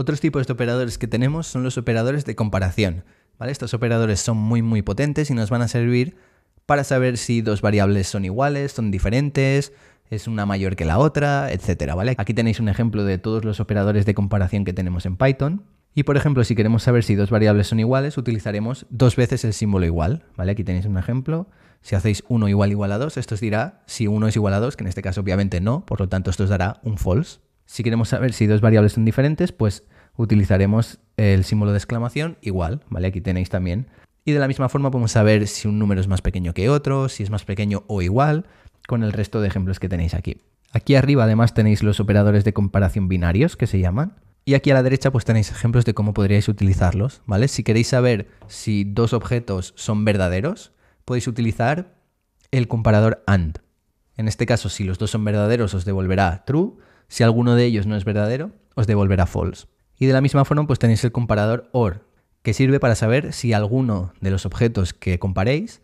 Otros tipos de operadores que tenemos son los operadores de comparación. ¿vale? Estos operadores son muy muy potentes y nos van a servir para saber si dos variables son iguales, son diferentes, es una mayor que la otra, etcétera, ¿vale? Aquí tenéis un ejemplo de todos los operadores de comparación que tenemos en Python. Y por ejemplo, si queremos saber si dos variables son iguales, utilizaremos dos veces el símbolo igual, ¿vale? Aquí tenéis un ejemplo. Si hacéis 1 igual igual a 2, esto os dirá si 1 es igual a 2, que en este caso obviamente no, por lo tanto esto os dará un false. Si queremos saber si dos variables son diferentes, pues utilizaremos el símbolo de exclamación igual, ¿vale? Aquí tenéis también. Y de la misma forma podemos saber si un número es más pequeño que otro, si es más pequeño o igual, con el resto de ejemplos que tenéis aquí. Aquí arriba además tenéis los operadores de comparación binarios que se llaman. Y aquí a la derecha pues tenéis ejemplos de cómo podríais utilizarlos, ¿vale? Si queréis saber si dos objetos son verdaderos, podéis utilizar el comparador AND. En este caso, si los dos son verdaderos, os devolverá true, si alguno de ellos no es verdadero, os devolverá false. Y de la misma forma, pues tenéis el comparador OR, que sirve para saber si alguno de los objetos que comparéis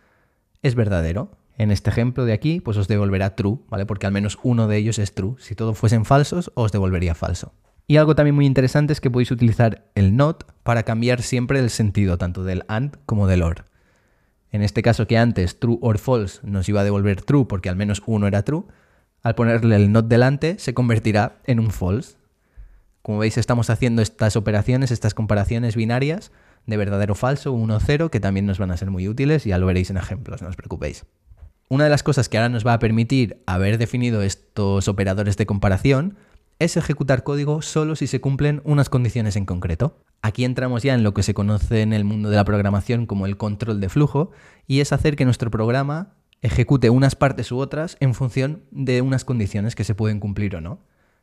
es verdadero. En este ejemplo de aquí, pues os devolverá true, ¿vale? Porque al menos uno de ellos es true. Si todos fuesen falsos, os devolvería falso. Y algo también muy interesante es que podéis utilizar el not para cambiar siempre el sentido, tanto del and como del or. En este caso que antes true or false nos iba a devolver true porque al menos uno era true, al ponerle el not delante, se convertirá en un false. Como veis, estamos haciendo estas operaciones, estas comparaciones binarias de verdadero o falso, 1-0, que también nos van a ser muy útiles, ya lo veréis en ejemplos, no os preocupéis. Una de las cosas que ahora nos va a permitir haber definido estos operadores de comparación es ejecutar código solo si se cumplen unas condiciones en concreto. Aquí entramos ya en lo que se conoce en el mundo de la programación como el control de flujo, y es hacer que nuestro programa ejecute unas partes u otras en función de unas condiciones que se pueden cumplir o no.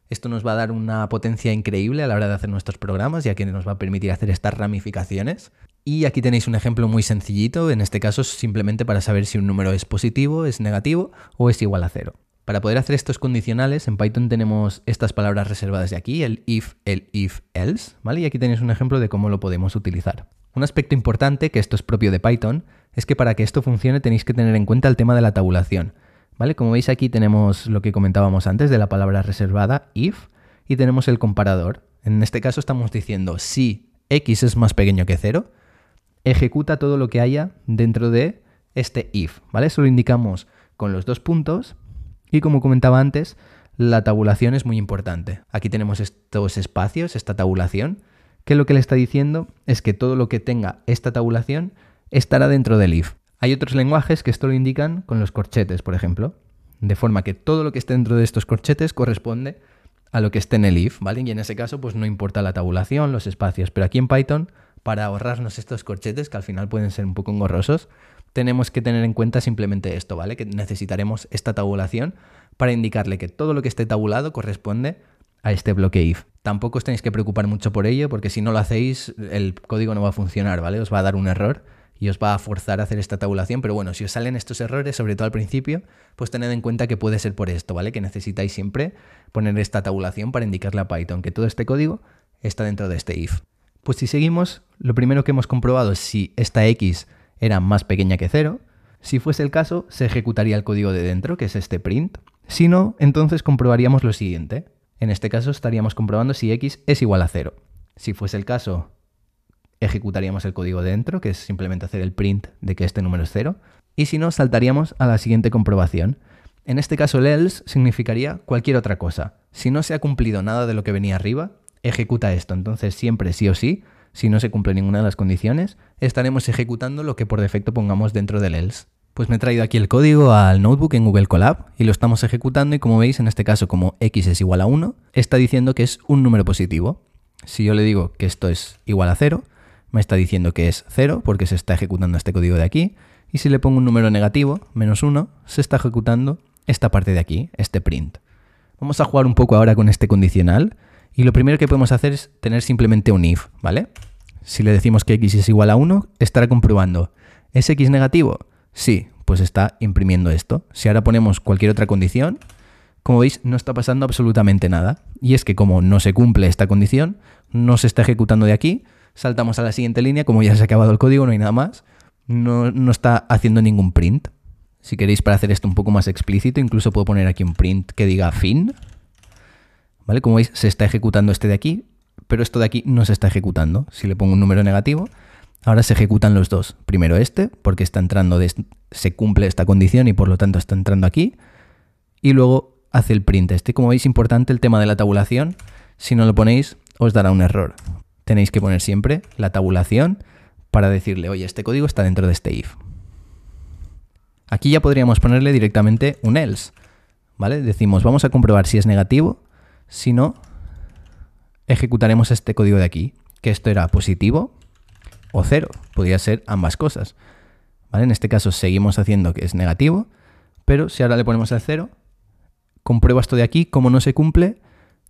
Esto nos va a dar una potencia increíble a la hora de hacer nuestros programas, ya que nos va a permitir hacer estas ramificaciones. Y aquí tenéis un ejemplo muy sencillito, en este caso simplemente para saber si un número es positivo, es negativo o es igual a cero. Para poder hacer estos condicionales, en Python tenemos estas palabras reservadas de aquí, el if, el if, else, ¿vale? Y aquí tenéis un ejemplo de cómo lo podemos utilizar. Un aspecto importante, que esto es propio de Python, es que para que esto funcione tenéis que tener en cuenta el tema de la tabulación. ¿Vale? Como veis aquí tenemos lo que comentábamos antes de la palabra reservada, if, y tenemos el comparador. En este caso estamos diciendo si x es más pequeño que 0, ejecuta todo lo que haya dentro de este if, ¿vale? Eso lo indicamos con los dos puntos y como comentaba antes, la tabulación es muy importante. Aquí tenemos estos espacios, esta tabulación, que lo que le está diciendo es que todo lo que tenga esta tabulación estará dentro del if. Hay otros lenguajes que esto lo indican con los corchetes, por ejemplo, de forma que todo lo que esté dentro de estos corchetes corresponde a lo que esté en el if, ¿vale? Y en ese caso, pues no importa la tabulación, los espacios, pero aquí en Python, para ahorrarnos estos corchetes, que al final pueden ser un poco engorrosos, tenemos que tener en cuenta simplemente esto, ¿vale? Que necesitaremos esta tabulación para indicarle que todo lo que esté tabulado corresponde a este bloque if. Tampoco os tenéis que preocupar mucho por ello, porque si no lo hacéis, el código no va a funcionar, ¿vale? Os va a dar un error y os va a forzar a hacer esta tabulación. Pero bueno, si os salen estos errores, sobre todo al principio, pues tened en cuenta que puede ser por esto, ¿vale? Que necesitáis siempre poner esta tabulación para indicarle a Python que todo este código está dentro de este if. Pues si seguimos, lo primero que hemos comprobado es si esta x era más pequeña que 0. Si fuese el caso, se ejecutaría el código de dentro, que es este print. Si no, entonces comprobaríamos lo siguiente. En este caso estaríamos comprobando si x es igual a 0. Si fuese el caso ejecutaríamos el código dentro, que es simplemente hacer el print de que este número es cero. Y si no, saltaríamos a la siguiente comprobación. En este caso el else significaría cualquier otra cosa. Si no se ha cumplido nada de lo que venía arriba, ejecuta esto. Entonces siempre sí o sí, si no se cumple ninguna de las condiciones, estaremos ejecutando lo que por defecto pongamos dentro del else. Pues me he traído aquí el código al notebook en Google Colab y lo estamos ejecutando y como veis en este caso como x es igual a 1, está diciendo que es un número positivo. Si yo le digo que esto es igual a 0, me está diciendo que es 0 porque se está ejecutando este código de aquí. Y si le pongo un número negativo, menos 1, se está ejecutando esta parte de aquí, este print. Vamos a jugar un poco ahora con este condicional. Y lo primero que podemos hacer es tener simplemente un if, ¿vale? Si le decimos que x es igual a 1, estará comprobando. ¿Es x negativo? Sí, pues está imprimiendo esto. Si ahora ponemos cualquier otra condición, como veis, no está pasando absolutamente nada. Y es que como no se cumple esta condición, no se está ejecutando de aquí, saltamos a la siguiente línea, como ya se ha acabado el código, no hay nada más, no, no está haciendo ningún print. Si queréis para hacer esto un poco más explícito, incluso puedo poner aquí un print que diga fin. ¿Vale? Como veis, se está ejecutando este de aquí, pero esto de aquí no se está ejecutando. Si le pongo un número negativo, ahora se ejecutan los dos. Primero este, porque está entrando, se cumple esta condición y por lo tanto está entrando aquí. Y luego hace el print este. Como veis, importante el tema de la tabulación. Si no lo ponéis, os dará un error tenéis que poner siempre la tabulación para decirle, oye, este código está dentro de este if. Aquí ya podríamos ponerle directamente un else. ¿Vale? Decimos, vamos a comprobar si es negativo, si no, ejecutaremos este código de aquí, que esto era positivo o cero, podría ser ambas cosas. En este caso seguimos haciendo que es negativo, pero si ahora le ponemos el cero, comprueba esto de aquí, como no se cumple,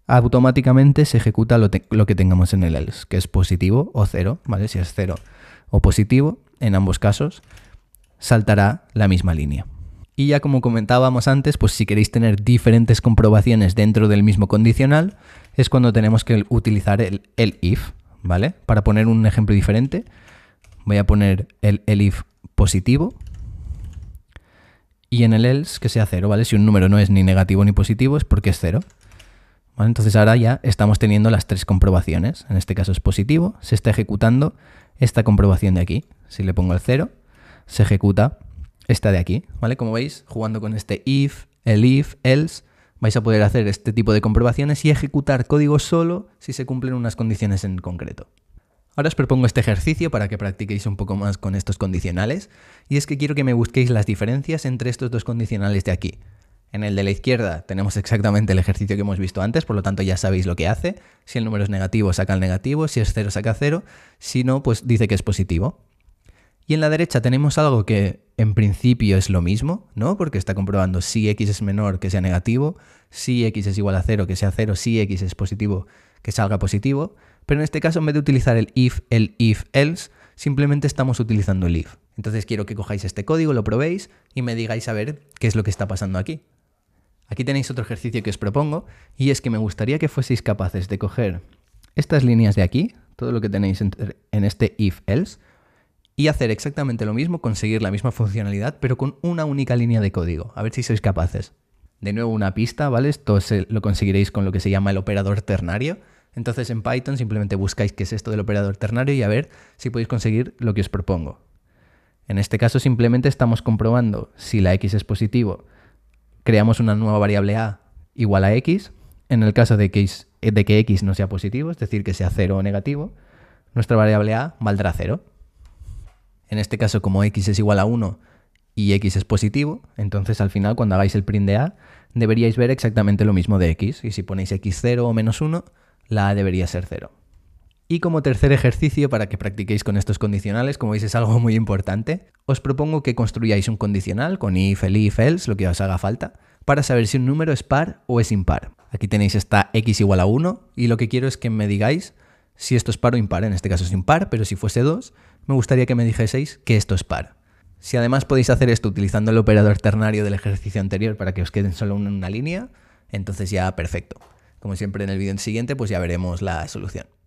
automáticamente se ejecuta lo, que tengamos en el else, que es positivo o cero, ¿vale? Si es cero o positivo, en ambos casos, saltará la misma línea. Y ya como comentábamos antes, pues si queréis tener diferentes comprobaciones dentro del mismo condicional, es cuando tenemos que utilizar el, el if, ¿vale? Para poner un ejemplo diferente, voy a poner el, el if positivo y en el else que sea cero, ¿vale? Si un número no es ni negativo ni positivo es porque es cero. Entonces ahora ya estamos teniendo las tres comprobaciones. En este caso es positivo, se está ejecutando esta comprobación de aquí. Si le pongo el 0, se ejecuta esta de aquí. ¿Vale? Como veis, jugando con este if, el if, else, vais a poder hacer este tipo de comprobaciones y ejecutar código solo si se cumplen unas condiciones en concreto. Ahora os propongo este ejercicio para que practiquéis un poco más con estos condicionales, y es que quiero que me busquéis las diferencias entre estos dos condicionales de aquí. En el de la izquierda tenemos exactamente el ejercicio que hemos visto antes, por lo tanto ya sabéis lo que hace. Si el número es negativo, saca el negativo, si es cero saca cero, si no, pues dice que es positivo. Y en la derecha tenemos algo que en principio es lo mismo, ¿no? Porque está comprobando si x es menor que sea negativo, si x es igual a cero que sea cero, si x es positivo que salga positivo, pero en este caso en vez de utilizar el if, el if, else, simplemente estamos utilizando el if. Entonces quiero que cojáis este código, lo probéis y me digáis a ver qué es lo que está pasando aquí. Aquí tenéis otro ejercicio que os propongo y es que me gustaría que fueseis capaces de coger estas líneas de aquí, todo lo que tenéis en este if-else, y hacer exactamente lo mismo, conseguir la misma funcionalidad, pero con una única línea de código. A ver si sois capaces. De nuevo una pista, ¿vale? Esto lo conseguiréis con lo que se llama el operador ternario. Entonces en Python simplemente buscáis qué es esto del operador ternario y a ver si podéis conseguir lo que os propongo. En este caso simplemente estamos comprobando si la x es positivo creamos una nueva variable a igual a x. En el caso de que, x, eh, no sea positivo, es decir, que sea 0 o negativo, nuestra variable a valdrá 0. En este caso, como x es igual a 1 y x es positivo, entonces al final cuando hagáis el print de a deberíais ver exactamente lo mismo de x. Y si ponéis x0 o menos 1, la a debería ser 0. Y como tercer ejercicio para que practiquéis con estos condicionales, como veis es algo muy importante, os propongo que construyáis un condicional con if, el if, else, lo que os haga falta, para saber si un número es par o es impar. Aquí tenéis esta x igual a 1 y lo que quiero es que me digáis si esto es par o impar. En este caso es impar, pero si fuese 2, me gustaría que me dijeseis que esto es par. Si además podéis hacer esto utilizando el operador ternario del ejercicio anterior para que os queden solo una, una línea, entonces ya perfecto. Como siempre en el vídeo siguiente, pues ya veremos la solución.